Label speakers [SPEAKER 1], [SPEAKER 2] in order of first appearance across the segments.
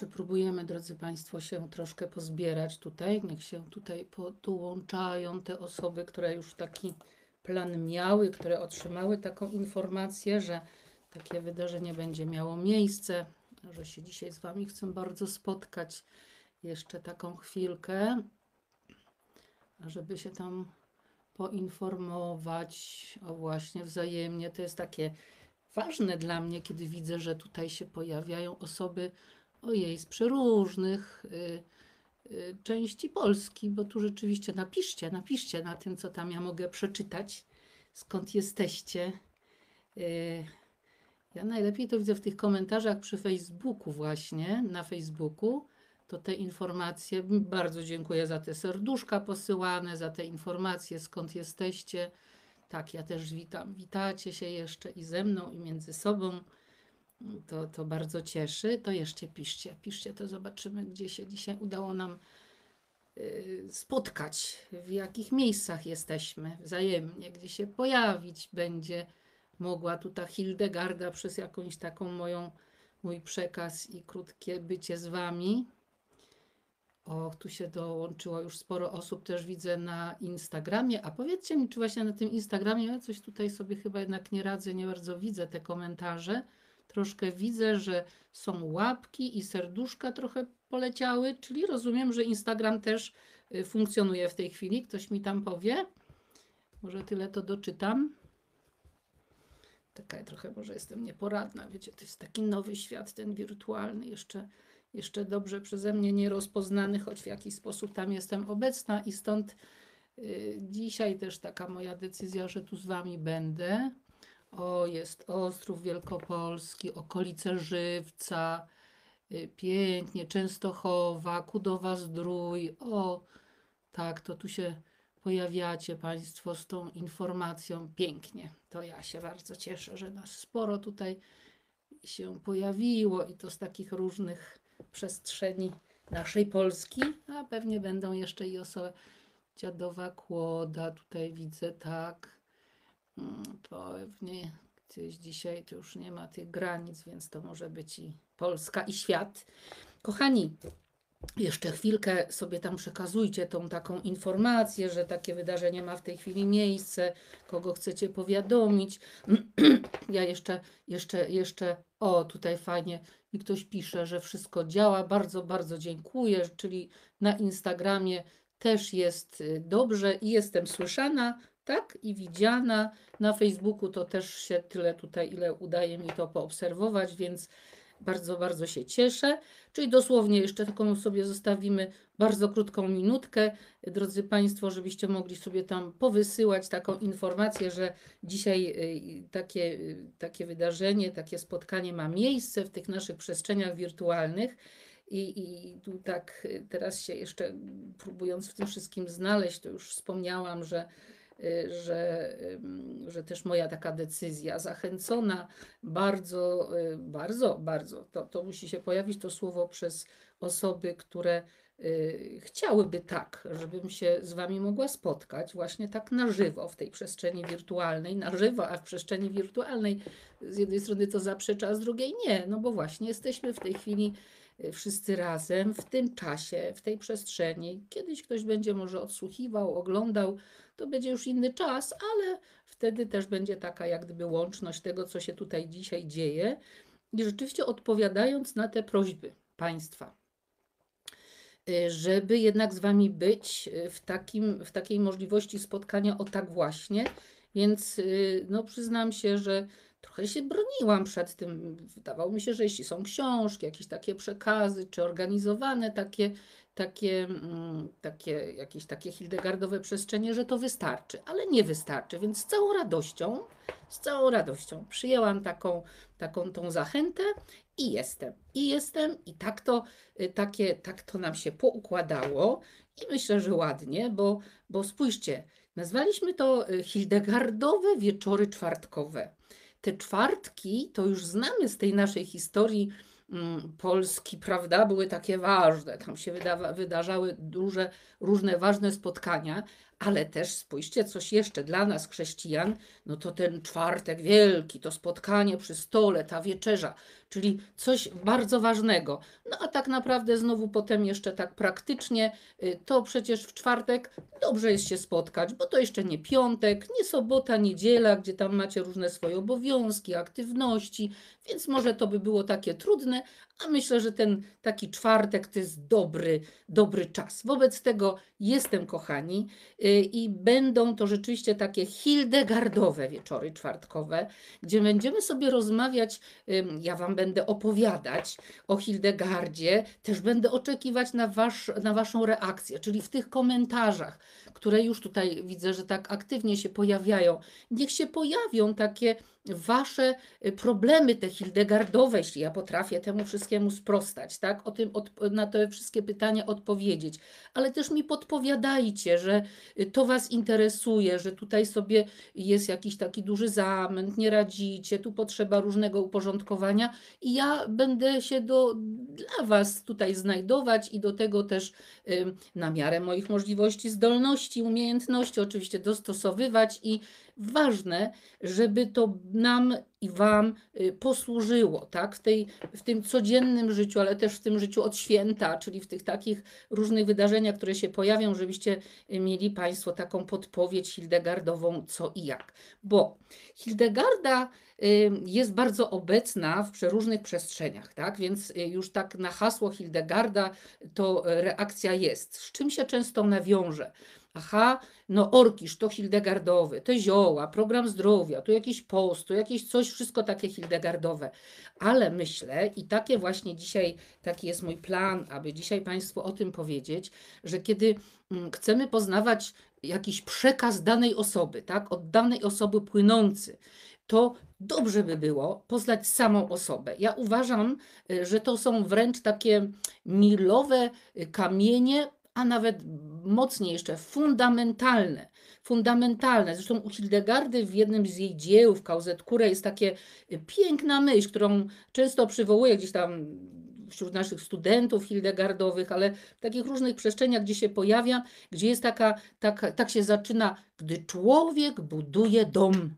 [SPEAKER 1] jeszcze próbujemy, drodzy Państwo, się troszkę pozbierać tutaj. Niech się tutaj podłączają te osoby, które już taki plan miały, które otrzymały taką informację, że takie wydarzenie będzie miało miejsce, że się dzisiaj z Wami chcę bardzo spotkać. Jeszcze taką chwilkę, żeby się tam poinformować o właśnie wzajemnie. To jest takie ważne dla mnie, kiedy widzę, że tutaj się pojawiają osoby, ojej, z przeróżnych y, y, części Polski, bo tu rzeczywiście napiszcie, napiszcie na tym, co tam ja mogę przeczytać, skąd jesteście. Y, ja najlepiej to widzę w tych komentarzach przy Facebooku właśnie, na Facebooku, to te informacje, bardzo dziękuję za te serduszka posyłane, za te informacje, skąd jesteście. Tak, ja też witam, witacie się jeszcze i ze mną, i między sobą. To, to bardzo cieszy. To jeszcze piszcie, piszcie, to zobaczymy, gdzie się dzisiaj udało nam y, spotkać, w jakich miejscach jesteśmy wzajemnie, gdzie się pojawić będzie mogła tutaj Hildegarda przez jakąś taką moją, mój przekaz i krótkie bycie z wami. O, tu się dołączyło już sporo osób, też widzę na Instagramie. A powiedzcie mi, czy właśnie na tym Instagramie, ja coś tutaj sobie chyba jednak nie radzę, nie bardzo widzę te komentarze. Troszkę widzę, że są łapki i serduszka trochę poleciały, czyli rozumiem, że Instagram też y, funkcjonuje w tej chwili. Ktoś mi tam powie. Może tyle to doczytam. Taka ja trochę może jestem nieporadna, wiecie, to jest taki nowy świat, ten wirtualny, jeszcze, jeszcze dobrze przeze mnie nierozpoznany, choć w jakiś sposób tam jestem obecna i stąd y, dzisiaj też taka moja decyzja, że tu z Wami będę. O, jest Ostrów Wielkopolski, okolice Żywca, y, pięknie, Częstochowa, Kudowa Zdrój. O, tak, to tu się pojawiacie Państwo z tą informacją. Pięknie. To ja się bardzo cieszę, że nas sporo tutaj się pojawiło i to z takich różnych przestrzeni naszej Polski, a pewnie będą jeszcze i osoby Dziadowa Kłoda, tutaj widzę, tak, Pewnie gdzieś dzisiaj to już nie ma tych granic, więc to może być i Polska, i świat. Kochani, jeszcze chwilkę sobie tam przekazujcie tą taką informację, że takie wydarzenie ma w tej chwili miejsce, kogo chcecie powiadomić. Ja jeszcze, jeszcze, jeszcze, o tutaj fajnie i ktoś pisze, że wszystko działa. Bardzo, bardzo dziękuję, czyli na Instagramie też jest y, dobrze i jestem słyszana tak? I widziana. Na Facebooku to też się tyle tutaj, ile udaje mi to poobserwować, więc bardzo, bardzo się cieszę. Czyli dosłownie jeszcze taką sobie zostawimy bardzo krótką minutkę, drodzy Państwo, żebyście mogli sobie tam powysyłać taką informację, że dzisiaj y, takie, y, takie wydarzenie, takie spotkanie ma miejsce w tych naszych przestrzeniach wirtualnych. I, I tu tak y, teraz się jeszcze próbując w tym wszystkim znaleźć, to już wspomniałam, że że, że też moja taka decyzja, zachęcona bardzo, bardzo, bardzo, to, to musi się pojawić to słowo przez osoby, które y, chciałyby tak, żebym się z Wami mogła spotkać właśnie tak na żywo w tej przestrzeni wirtualnej, na żywo, a w przestrzeni wirtualnej z jednej strony to zaprzecza, a z drugiej nie, no bo właśnie jesteśmy w tej chwili Y, wszyscy razem w tym czasie, w tej przestrzeni. Kiedyś ktoś będzie może odsłuchiwał, oglądał, to będzie już inny czas, ale wtedy też będzie taka jak gdyby łączność tego, co się tutaj dzisiaj dzieje. I rzeczywiście odpowiadając na te prośby Państwa, y, żeby jednak z Wami być y, w, takim, w takiej możliwości spotkania o tak właśnie. Więc no, przyznam się, że trochę się broniłam przed tym. Wydawało mi się, że jeśli są książki, jakieś takie przekazy, czy organizowane takie, takie, mm, takie jakieś takie hildegardowe przestrzenie, że to wystarczy, ale nie wystarczy, więc z całą radością, z całą radością przyjęłam taką, taką tą zachętę i jestem, i jestem, i tak to, y, takie, tak to nam się poukładało i myślę, że ładnie, bo, bo spójrzcie, nazwaliśmy to y, Hildegardowe wieczory czwartkowe. Te czwartki to już znamy z tej naszej historii mm, Polski, prawda, były takie ważne. Tam się wydawa, wydarzały duże, różne ważne spotkania, ale też spójrzcie, coś jeszcze dla nas, chrześcijan, no to ten czwartek wielki, to spotkanie przy stole, ta wieczerza, czyli coś bardzo ważnego. No a tak naprawdę znowu potem jeszcze tak praktycznie, y, to przecież w czwartek dobrze jest się spotkać, bo to jeszcze nie piątek, nie sobota, niedziela, gdzie tam macie różne swoje obowiązki, aktywności, więc może to by było takie trudne, a myślę, że ten taki czwartek to jest dobry, dobry czas. Wobec tego jestem, kochani, y, i będą to rzeczywiście takie hildegardowe wieczory czwartkowe, gdzie będziemy sobie rozmawiać, ja Wam będę opowiadać o Hildegardzie, też będę oczekiwać na, wasz, na Waszą reakcję, czyli w tych komentarzach, które już tutaj widzę, że tak aktywnie się pojawiają. Niech się pojawią takie Wasze y, problemy, te Hildegardowe, jeśli ja potrafię temu wszystkiemu sprostać, tak? O tym, na te wszystkie pytania odpowiedzieć, ale też mi podpowiadajcie, że y, to Was interesuje, że tutaj sobie jest jakiś taki duży zamęt, nie radzicie, tu potrzeba różnego uporządkowania i ja będę się do, dla Was tutaj znajdować i do tego też na miarę moich możliwości, zdolności, umiejętności oczywiście dostosowywać i ważne, żeby to nam i Wam y, posłużyło, tak? W, tej, w tym codziennym życiu, ale też w tym życiu od święta, czyli w tych takich różnych wydarzeniach, które się pojawią, żebyście y, mieli Państwo taką podpowiedź Hildegardową, co i jak. Bo Hildegarda y, jest bardzo obecna w przeróżnych przestrzeniach, tak? Więc już tak na hasło Hildegarda to reakcja jest, z czym się często nawiąże. Aha, no orkisz to hildegardowy, te zioła, program zdrowia, tu jakiś post, tu jakieś coś, wszystko takie hildegardowe. Ale myślę i takie właśnie dzisiaj, taki jest mój plan, aby dzisiaj Państwu o tym powiedzieć, że kiedy mm, chcemy poznawać jakiś przekaz danej osoby, tak, od danej osoby płynący, to dobrze by było poznać samą osobę. Ja uważam, y, że to są wręcz takie milowe y, kamienie, a nawet mocniej jeszcze fundamentalne, fundamentalne. Zresztą u Hildegardy w jednym z jej dzieł, w Kauzet jest takie y, piękna myśl, którą często przywołuje gdzieś tam wśród naszych studentów hildegardowych, ale w takich różnych przestrzeniach, gdzie się pojawia, gdzie jest taka, taka tak się zaczyna, gdy człowiek buduje dom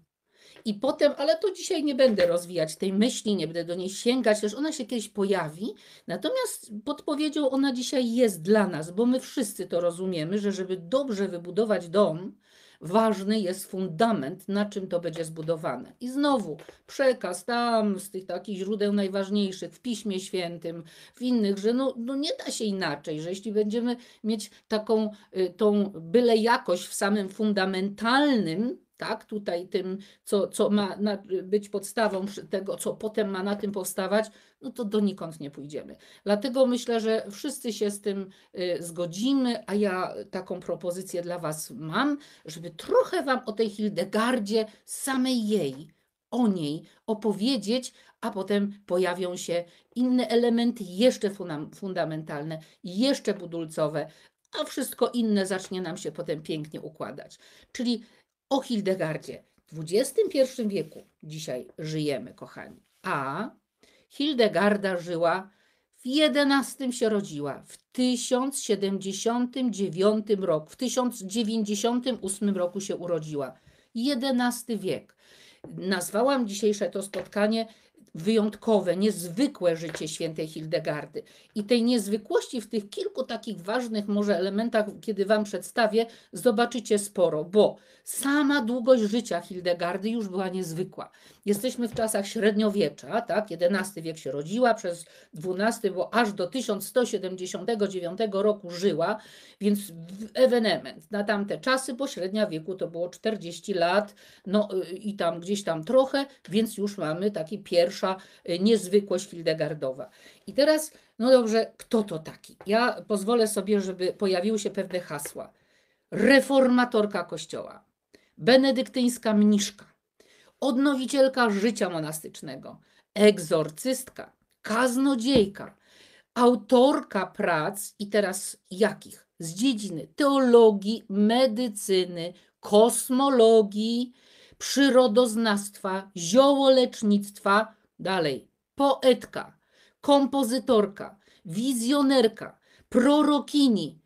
[SPEAKER 1] i potem, ale to dzisiaj nie będę rozwijać tej myśli, nie będę do niej sięgać, też ona się kiedyś pojawi. Natomiast podpowiedzią ona dzisiaj jest dla nas, bo my wszyscy to rozumiemy, że żeby dobrze wybudować dom, ważny jest fundament, na czym to będzie zbudowane. I znowu przekaz tam z tych takich źródeł najważniejszych w Piśmie Świętym, w innych, że no, no nie da się inaczej, że jeśli będziemy mieć taką y, tą byle jakość w samym fundamentalnym, tak? Tutaj tym, co, co ma być podstawą tego, co potem ma na tym powstawać, no to donikąd nie pójdziemy. Dlatego myślę, że wszyscy się z tym y, zgodzimy, a ja taką propozycję dla Was mam, żeby trochę Wam o tej Hildegardzie, samej jej, o niej opowiedzieć, a potem pojawią się inne elementy, jeszcze fundamentalne, jeszcze budulcowe, a wszystko inne zacznie nam się potem pięknie układać. Czyli o Hildegardzie. W XXI wieku dzisiaj żyjemy, kochani. A Hildegarda żyła, w XI się rodziła, w 1079 roku, w 1098 roku się urodziła. XI wiek. Nazwałam dzisiejsze to spotkanie wyjątkowe, niezwykłe życie świętej Hildegardy. I tej niezwykłości w tych kilku takich ważnych może elementach, kiedy Wam przedstawię, zobaczycie sporo, bo sama długość życia Hildegardy już była niezwykła. Jesteśmy w czasach średniowiecza, tak? XI wiek się rodziła, przez XII, bo aż do 1179 roku żyła, więc ewenement. Na tamte czasy, bo średnia wieku to było 40 lat, no y, i tam gdzieś tam trochę, więc już mamy taki pierwsza y, niezwykłość Hildegardowa. I teraz, no dobrze, kto to taki? Ja pozwolę sobie, żeby pojawiły się pewne hasła. Reformatorka Kościoła, benedyktyńska mniszka, odnowicielka życia monastycznego, egzorcystka, kaznodziejka, autorka prac i teraz jakich? Z dziedziny teologii, medycyny, kosmologii, przyrodoznawstwa, ziołolecznictwa, dalej poetka, kompozytorka, wizjonerka, prorokini,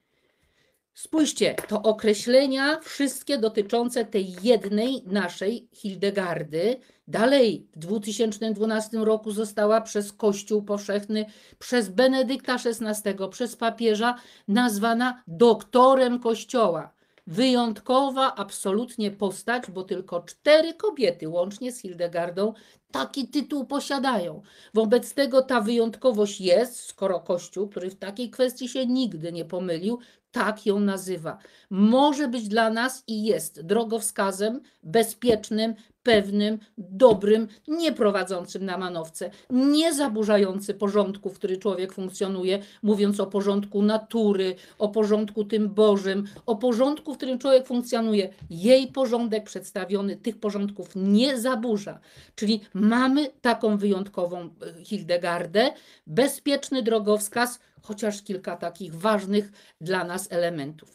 [SPEAKER 1] Spójrzcie, to określenia wszystkie dotyczące tej jednej naszej Hildegardy. Dalej w 2012 roku została przez Kościół Powszechny, przez Benedykta XVI, przez papieża nazwana doktorem Kościoła. Wyjątkowa absolutnie postać, bo tylko cztery kobiety łącznie z Hildegardą taki tytuł posiadają. Wobec tego ta wyjątkowość jest, skoro Kościół, który w takiej kwestii się nigdy nie pomylił, tak ją nazywa, może być dla nas i jest drogowskazem bezpiecznym, pewnym, dobrym, nieprowadzącym na manowce, nie zaburzający porządku, w którym człowiek funkcjonuje, mówiąc o porządku natury, o porządku tym Bożym, o porządku, w którym człowiek funkcjonuje. Jej porządek przedstawiony tych porządków nie zaburza. Czyli mamy taką wyjątkową e, Hildegardę, bezpieczny drogowskaz, chociaż kilka takich ważnych dla nas elementów.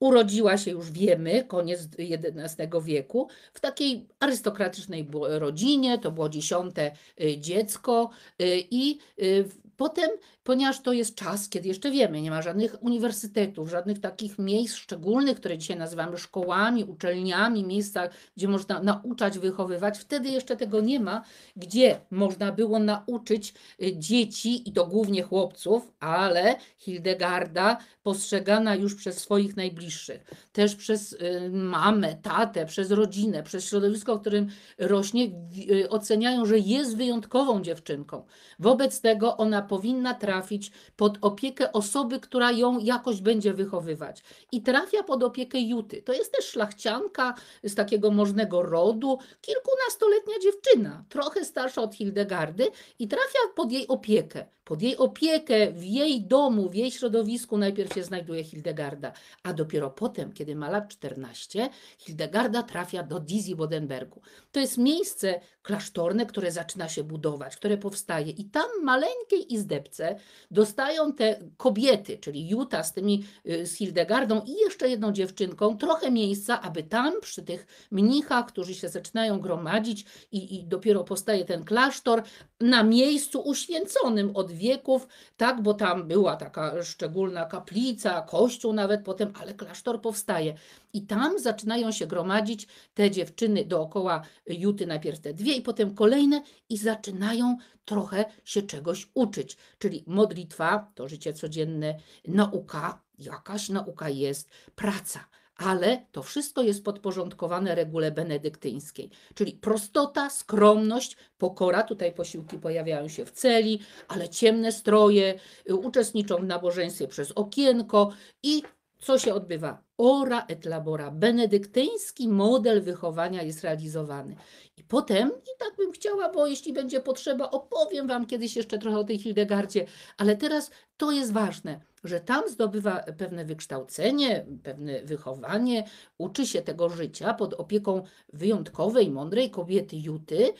[SPEAKER 1] Urodziła się już wiemy, koniec XI wieku, w takiej arystokratycznej rodzinie, to było dziesiąte y, dziecko y, i y, Potem, ponieważ to jest czas, kiedy jeszcze wiemy, nie ma żadnych uniwersytetów, żadnych takich miejsc szczególnych, które dzisiaj nazywamy szkołami, uczelniami, miejsca, gdzie można nauczać, wychowywać, wtedy jeszcze tego nie ma, gdzie można było nauczyć y, dzieci, i to głównie chłopców, ale Hildegarda postrzegana już przez swoich najbliższych, też przez y, mamę, tatę, przez rodzinę, przez środowisko, w którym rośnie, y, oceniają, że jest wyjątkową dziewczynką. Wobec tego ona powinna trafić pod opiekę osoby, która ją jakoś będzie wychowywać. I trafia pod opiekę Juty. To jest też szlachcianka z takiego możnego rodu, kilkunastoletnia dziewczyna, trochę starsza od Hildegardy i trafia pod jej opiekę. Pod jej opiekę, w jej domu, w jej środowisku najpierw się znajduje Hildegarda, a dopiero potem, kiedy ma lat 14, Hildegarda trafia do Dizzy Bodenbergu. To jest miejsce klasztorne, które zaczyna się budować, które powstaje i tam maleńkiej i izdebce dostają te kobiety, czyli Juta z tymi y, z Hildegardą i jeszcze jedną dziewczynką, trochę miejsca, aby tam przy tych mnichach, którzy się zaczynają gromadzić i, i dopiero powstaje ten klasztor, na miejscu uświęconym od wieków, tak, bo tam była taka szczególna kaplica, kościół nawet potem, ale klasztor powstaje. I tam zaczynają się gromadzić te dziewczyny dookoła Juty, najpierw te dwie i potem kolejne i zaczynają trochę się czegoś uczyć. Czyli modlitwa to życie codzienne, nauka, jakaś nauka jest, praca, ale to wszystko jest podporządkowane regule benedyktyńskiej, czyli prostota, skromność, pokora, tutaj posiłki pojawiają się w celi, ale ciemne stroje, y, uczestniczą w nabożeństwie przez okienko i co się odbywa? Ora et labora. Benedyktyński model wychowania jest realizowany. I potem, i tak bym chciała, bo jeśli będzie potrzeba, opowiem Wam kiedyś jeszcze trochę o tej Hildegardzie, ale teraz to jest ważne, że tam zdobywa pewne wykształcenie, pewne wychowanie, uczy się tego życia pod opieką wyjątkowej, mądrej kobiety Juty,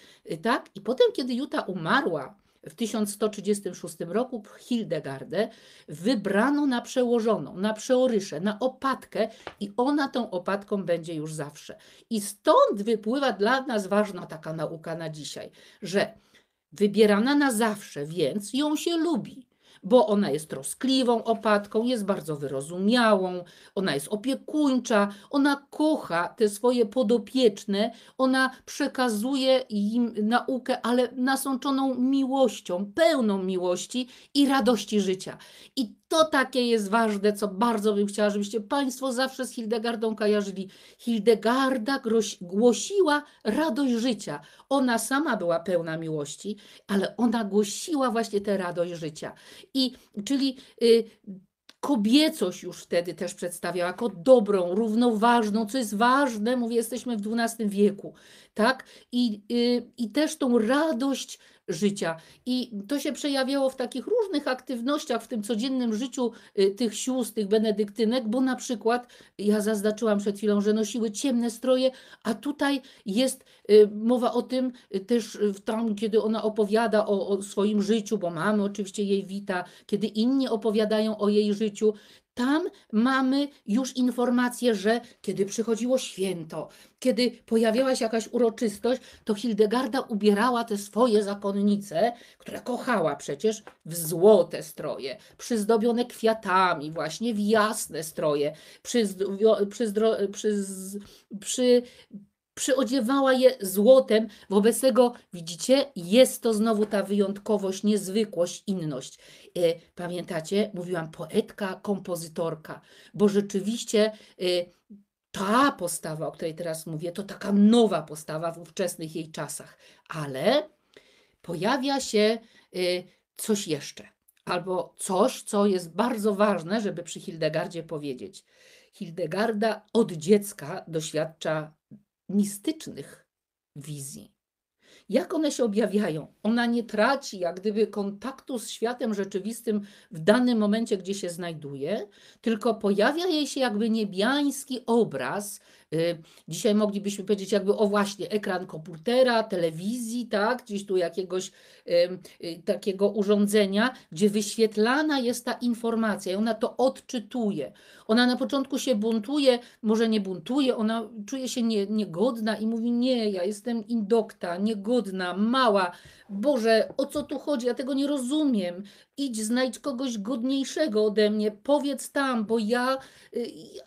[SPEAKER 1] tak? I potem, kiedy Juta umarła, w 1136 roku Hildegardę wybrano na przełożoną, na przeoryszę, na opatkę i ona tą opatką będzie już zawsze. I stąd wypływa dla nas ważna taka nauka na dzisiaj, że wybierana na zawsze, więc ją się lubi bo ona jest troskliwą opatką, jest bardzo wyrozumiałą, ona jest opiekuńcza, ona kocha te swoje podopieczne, ona przekazuje im naukę, ale nasączoną miłością, pełną miłości i radości życia. I to takie jest ważne, co bardzo bym chciała, żebyście Państwo zawsze z Hildegardą kojarzyli. Hildegarda głosiła radość życia. Ona sama była pełna miłości, ale ona głosiła właśnie tę radość życia. I czyli y, kobiecość już wtedy też przedstawiała jako dobrą, równoważną, co jest ważne, mówię, jesteśmy w XII wieku, tak? I, y, i też tą radość życia. I to się przejawiało w takich różnych aktywnościach w tym codziennym życiu y, tych sióstr, tych benedyktynek, bo na przykład ja zaznaczyłam przed chwilą, że nosiły ciemne stroje, a tutaj jest y, mowa o tym y, też tam, kiedy ona opowiada o, o swoim życiu, bo mamy oczywiście jej wita, kiedy inni opowiadają o jej życiu, tam mamy już informację, że kiedy przychodziło święto, kiedy pojawiała się jakaś uroczystość, to Hildegarda ubierała te swoje zakonnice, które kochała przecież, w złote stroje, przyzdobione kwiatami, właśnie w jasne stroje, przyzdro, przyzdro, przyz, przy, przyodziewała je złotem. Wobec tego, widzicie, jest to znowu ta wyjątkowość, niezwykłość, inność. E, pamiętacie, mówiłam poetka, kompozytorka, bo rzeczywiście e, ta postawa, o której teraz mówię, to taka nowa postawa w ówczesnych jej czasach, ale pojawia się e, coś jeszcze, albo coś, co jest bardzo ważne, żeby przy Hildegardzie powiedzieć. Hildegarda od dziecka doświadcza mistycznych wizji. Jak one się objawiają? Ona nie traci jak gdyby kontaktu z światem rzeczywistym w danym momencie, gdzie się znajduje, tylko pojawia jej się jakby niebiański obraz, Y, dzisiaj moglibyśmy powiedzieć jakby o właśnie ekran komputera, telewizji, tak, gdzieś tu jakiegoś y, takiego urządzenia, gdzie wyświetlana jest ta informacja i ona to odczytuje. Ona na początku się buntuje, może nie buntuje, ona czuje się nie, niegodna i mówi nie, ja jestem indokta, niegodna, mała, Boże, o co tu chodzi, ja tego nie rozumiem, idź znajdź kogoś godniejszego ode mnie, powiedz tam, bo ja, y, ja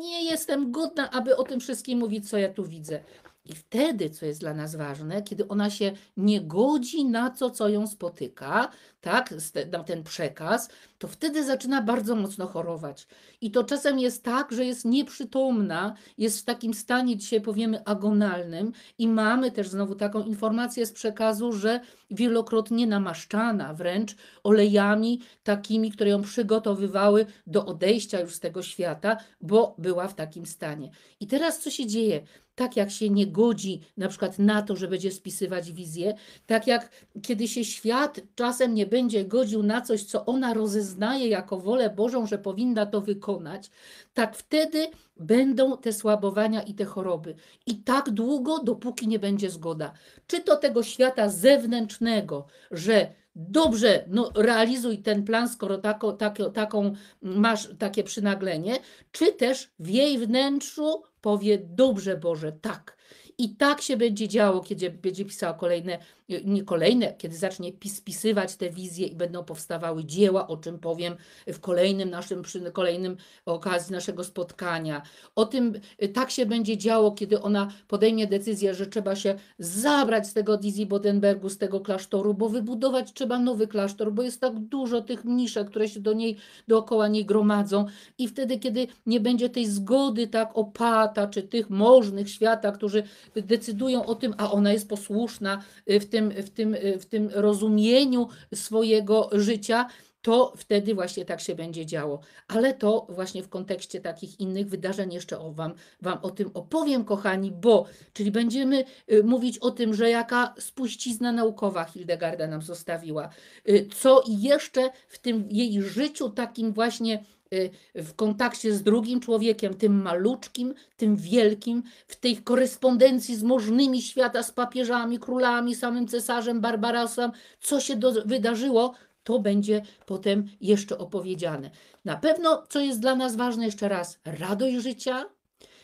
[SPEAKER 1] nie jestem godna, aby o tym wszystkim mówić, co ja tu widzę. I wtedy, co jest dla nas ważne, kiedy ona się nie godzi na to, co ją spotyka, tak, na ten przekaz, to wtedy zaczyna bardzo mocno chorować. I to czasem jest tak, że jest nieprzytomna, jest w takim stanie, dzisiaj powiemy, agonalnym, i mamy też znowu taką informację z przekazu, że wielokrotnie namaszczana wręcz olejami takimi, które ją przygotowywały do odejścia już z tego świata, bo była w takim stanie. I teraz co się dzieje? tak jak się nie godzi na przykład na to, że będzie spisywać wizję, tak jak kiedy się świat czasem nie będzie godził na coś, co ona rozeznaje jako wolę Bożą, że powinna to wykonać, tak wtedy będą te słabowania i te choroby. I tak długo, dopóki nie będzie zgoda. Czy to tego świata zewnętrznego, że dobrze, no, realizuj ten plan, skoro tako, tako, taką masz takie przynaglenie, czy też w jej wnętrzu powie dobrze Boże, tak. I tak się będzie działo, kiedy będzie pisała kolejne Y, nie kolejne, kiedy zacznie spisywać te wizje i będą powstawały dzieła, o czym powiem w kolejnym naszym, przy kolejnym okazji naszego spotkania. O tym y, tak się będzie działo, kiedy ona podejmie decyzję, że trzeba się zabrać z tego Dizzy Bodenbergu, z tego klasztoru, bo wybudować trzeba nowy klasztor, bo jest tak dużo tych mniszek, które się do niej, dookoła niej gromadzą i wtedy, kiedy nie będzie tej zgody tak opata, czy tych możnych świata, którzy decydują o tym, a ona jest posłuszna y, w tym tym, w tym, w tym rozumieniu swojego życia, to wtedy właśnie tak się będzie działo. Ale to właśnie w kontekście takich innych wydarzeń jeszcze o wam, wam o tym opowiem, kochani, bo czyli będziemy y, mówić o tym, że jaka spuścizna naukowa Hildegarda nam zostawiła, y, co jeszcze w tym jej życiu takim właśnie Y, w kontakcie z drugim człowiekiem, tym maluczkim, tym wielkim, w tej korespondencji z możnymi świata, z papieżami, królami, samym cesarzem, Barbarasem, co się do, wydarzyło, to będzie potem jeszcze opowiedziane. Na pewno, co jest dla nas ważne, jeszcze raz, radość życia,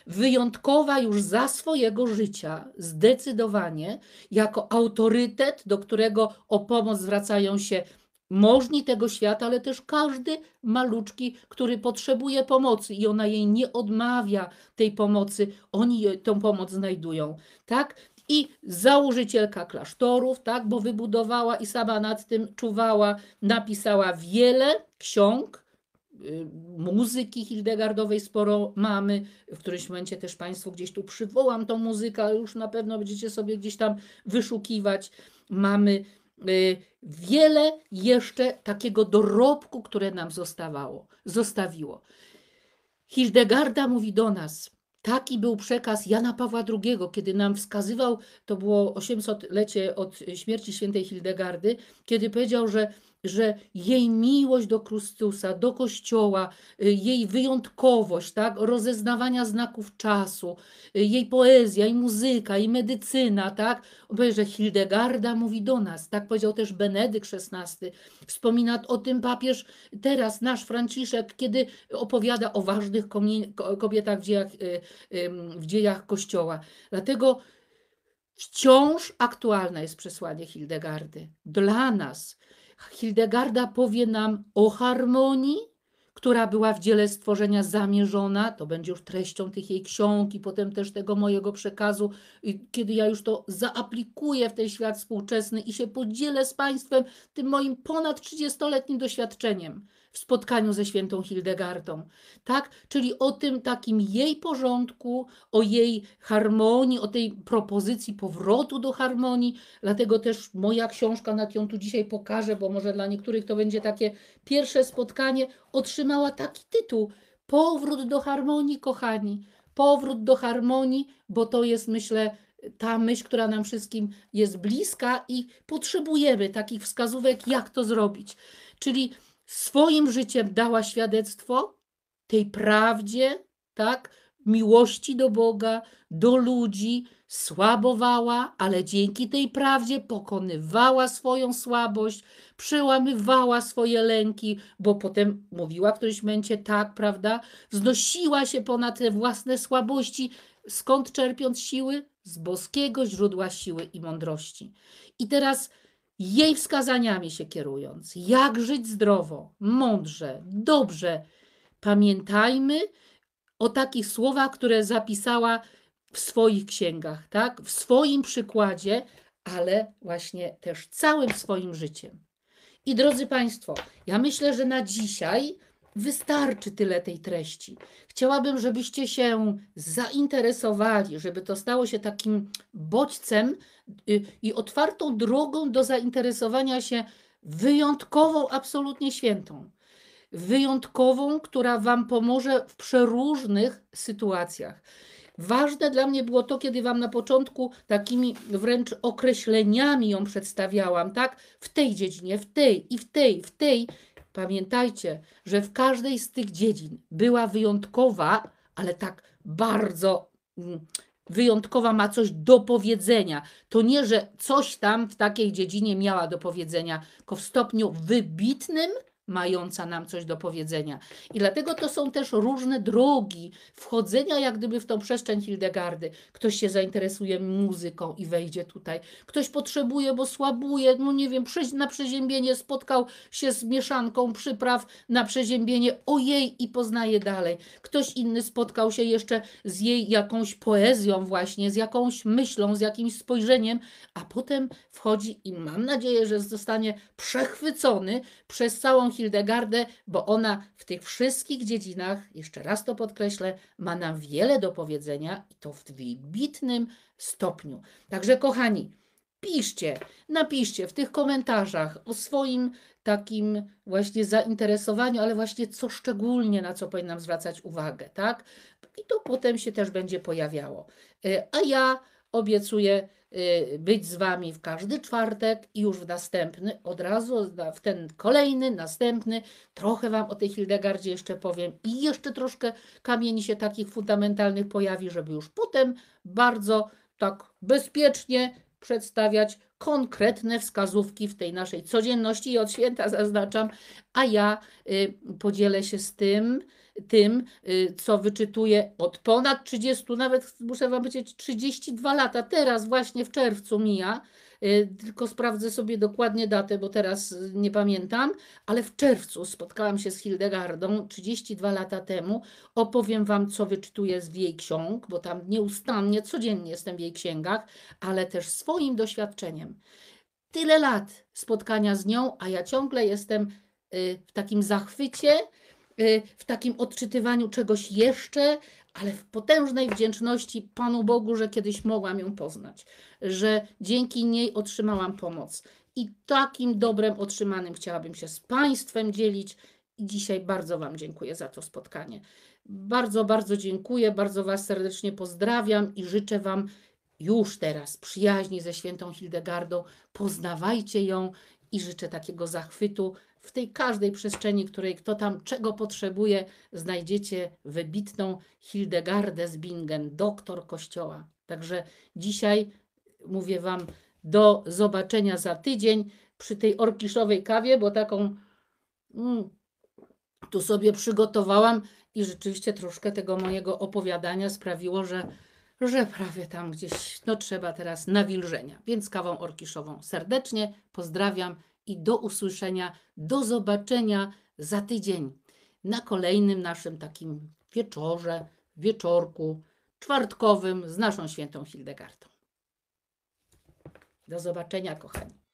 [SPEAKER 1] wyjątkowa już za swojego życia, zdecydowanie, jako autorytet, do którego o pomoc zwracają się możni tego świata, ale też każdy maluczki, który potrzebuje pomocy i ona jej nie odmawia tej pomocy, oni tę pomoc znajdują, tak? I założycielka klasztorów, tak, bo wybudowała i sama nad tym czuwała, napisała wiele ksiąg, y, muzyki Hildegardowej sporo mamy. W którymś momencie też Państwu gdzieś tu przywołam tą muzykę, ale już na pewno będziecie sobie gdzieś tam wyszukiwać. Mamy Y, wiele jeszcze takiego dorobku, które nam zostawało, zostawiło. Hildegarda mówi do nas, taki był przekaz Jana Pawła II, kiedy nam wskazywał, to było 800-lecie od śmierci świętej Hildegardy, kiedy powiedział, że że jej miłość do Chrystusa, do Kościoła, y, jej wyjątkowość, tak, rozeznawania znaków czasu, y, jej poezja, i muzyka, i medycyna, tak, że Hildegarda mówi do nas, tak powiedział też Benedykt XVI, wspomina o tym papież teraz, nasz Franciszek, kiedy opowiada o ważnych kobietach w dziejach, y, w dziejach Kościoła. Dlatego wciąż aktualne jest przesłanie Hildegardy dla nas, Hildegarda powie nam o harmonii, która była w dziele stworzenia zamierzona, to będzie już treścią tych jej ksiąg i potem też tego mojego przekazu, kiedy ja już to zaaplikuję w ten świat współczesny i się podzielę z Państwem tym moim ponad 30-letnim doświadczeniem, w spotkaniu ze świętą Hildegardą, Tak? Czyli o tym takim jej porządku, o jej harmonii, o tej propozycji powrotu do harmonii. Dlatego też moja książka, nad ją tu dzisiaj pokażę, bo może dla niektórych to będzie takie pierwsze spotkanie, otrzymała taki tytuł. Powrót do harmonii, kochani. Powrót do harmonii, bo to jest, myślę, ta myśl, która nam wszystkim jest bliska i potrzebujemy takich wskazówek, jak to zrobić. Czyli swoim życiem dała świadectwo tej prawdzie, tak? Miłości do Boga, do ludzi, słabowała, ale dzięki tej prawdzie pokonywała swoją słabość, przełamywała swoje lęki, bo potem mówiła w którymś momencie tak, prawda? Wznosiła się ponad te własne słabości, skąd czerpiąc siły? Z boskiego źródła siły i mądrości. I teraz jej wskazaniami się kierując, jak żyć zdrowo, mądrze, dobrze. Pamiętajmy o takich słowach, które zapisała w swoich księgach, tak? w swoim przykładzie, ale właśnie też całym swoim życiem. I drodzy Państwo, ja myślę, że na dzisiaj wystarczy tyle tej treści. Chciałabym, żebyście się zainteresowali, żeby to stało się takim bodźcem y, i otwartą drogą do zainteresowania się wyjątkową, absolutnie świętą. Wyjątkową, która Wam pomoże w przeróżnych sytuacjach. Ważne dla mnie było to, kiedy Wam na początku takimi wręcz określeniami ją przedstawiałam, tak? W tej dziedzinie, w tej i w tej, w tej Pamiętajcie, że w każdej z tych dziedzin była wyjątkowa, ale tak bardzo mm, wyjątkowa ma coś do powiedzenia. To nie, że coś tam w takiej dziedzinie miała do powiedzenia, tylko w stopniu wybitnym mająca nam coś do powiedzenia. I dlatego to są też różne drogi wchodzenia jak gdyby w tą przestrzeń Hildegardy. Ktoś się zainteresuje muzyką i wejdzie tutaj. Ktoś potrzebuje, bo słabuje, no nie wiem, na przeziębienie spotkał się z mieszanką przypraw na przeziębienie, ojej i poznaje dalej. Ktoś inny spotkał się jeszcze z jej jakąś poezją właśnie, z jakąś myślą, z jakimś spojrzeniem, a potem wchodzi i mam nadzieję, że zostanie przechwycony przez całą Hildegardę, bo ona w tych wszystkich dziedzinach, jeszcze raz to podkreślę, ma nam wiele do powiedzenia i to w wybitnym stopniu. Także kochani, piszcie, napiszcie w tych komentarzach o swoim takim właśnie zainteresowaniu, ale właśnie co szczególnie, na co powinnam zwracać uwagę, tak? I to potem się też będzie pojawiało. E, a ja obiecuję Y, być z Wami w każdy czwartek i już w następny, od razu w ten kolejny, następny. Trochę Wam o tej Hildegardzie jeszcze powiem i jeszcze troszkę kamieni się takich fundamentalnych pojawi, żeby już potem bardzo tak bezpiecznie przedstawiać konkretne wskazówki w tej naszej codzienności i od święta zaznaczam, a ja y, podzielę się z tym, tym, y, co wyczytuję od ponad 30, nawet muszę Wam powiedzieć, 32 lata. Teraz właśnie w czerwcu mija, y, tylko sprawdzę sobie dokładnie datę, bo teraz y, nie pamiętam, ale w czerwcu spotkałam się z Hildegardą 32 lata temu. Opowiem Wam, co wyczytuję z jej ksiąg, bo tam nieustannie, codziennie jestem w jej księgach, ale też swoim doświadczeniem. Tyle lat spotkania z nią, a ja ciągle jestem w takim zachwycie Y, w takim odczytywaniu czegoś jeszcze, ale w potężnej wdzięczności Panu Bogu, że kiedyś mogłam ją poznać, że dzięki niej otrzymałam pomoc. I takim dobrem otrzymanym chciałabym się z Państwem dzielić. I dzisiaj bardzo Wam dziękuję za to spotkanie. Bardzo, bardzo dziękuję, bardzo Was serdecznie pozdrawiam i życzę Wam już teraz przyjaźni ze świętą Hildegardą. Poznawajcie ją i życzę takiego zachwytu, w tej każdej przestrzeni, której kto tam czego potrzebuje, znajdziecie wybitną Hildegardę z Bingen, doktor kościoła. Także dzisiaj mówię Wam do zobaczenia za tydzień przy tej orkiszowej kawie, bo taką mm, tu sobie przygotowałam i rzeczywiście troszkę tego mojego opowiadania sprawiło, że, że prawie tam gdzieś no, trzeba teraz nawilżenia. Więc kawą orkiszową serdecznie pozdrawiam i do usłyszenia, do zobaczenia za tydzień na kolejnym naszym takim wieczorze, wieczorku czwartkowym z naszą świętą Hildegardą. Do zobaczenia, kochani.